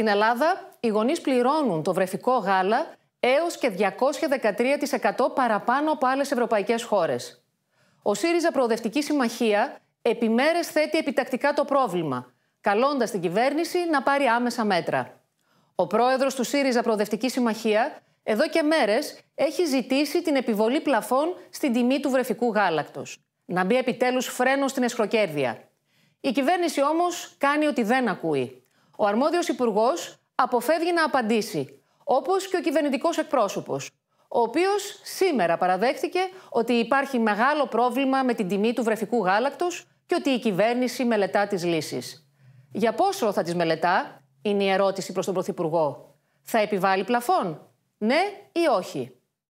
Στην Ελλάδα, οι γονείς πληρώνουν το βρεφικό γάλα έως και 213% παραπάνω από άλλες ευρωπαϊκές χώρες. Ο ΣΥΡΙΖΑ Προοδευτική Συμμαχία επιμέρε θέτει επιτακτικά το πρόβλημα, καλώντας την κυβέρνηση να πάρει άμεσα μέτρα. Ο πρόεδρος του ΣΥΡΙΖΑ Προοδευτική Συμμαχία εδώ και μέρες έχει ζητήσει την επιβολή πλαφών στην τιμή του βρεφικού γάλακτος. Να μπει επιτέλους φρένο στην εσχροκέρδεια. Η κυβέρνηση όμως κάνει ότι δεν ακούει. Ο αρμόδιος υπουργός αποφεύγει να απαντήσει, όπως και ο κυβερνητικός εκπρόσωπος, ο οποίος σήμερα παραδέχθηκε ότι υπάρχει μεγάλο πρόβλημα με την τιμή του βρεφικού γάλακτος και ότι η κυβέρνηση μελετά τις λύσεις. Για πόσο θα τις μελετά, είναι η ερώτηση προς τον Πρωθυπουργό. Θα επιβάλλει πλαφόν, ναι ή όχι.